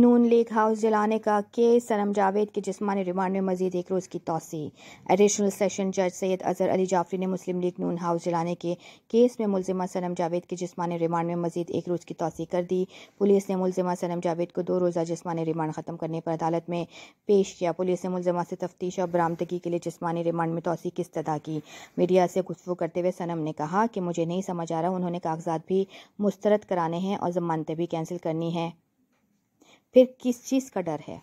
नून league house जलाने का case सनम जावेद के जिसमानी रिमांड में मजीद एक रोज़ की तोसी एडिशनल सेशन जज सैयद अजहर अली जाफरी ने मुस्लिम लीग नून हाउस जलाने के केस में मुलजिमा सनम जावेद के जिसमानी रिमांड में मजीद एक रोज़ की तोसी कर दी पुलिस ने मुलजिमा सनम जावेद को दो रोज़ा जिसमानी रिमांड ख़त्म करने पर अदालत में पेश किया पुलिस ने मुलजमा से तफ्तीश और बरामदगी के लिए जिसमानी रिमांड में तोसी किस अदा की मीडिया से गुफ्तु करते हुए सनम ने कहा कि मुझे नहीं समझ आ रहा उन्होंने कागजात भी मुस्तरद कराने हैं और जमानतें भी कैंसिल करनी है फिर किस चीज़ का डर है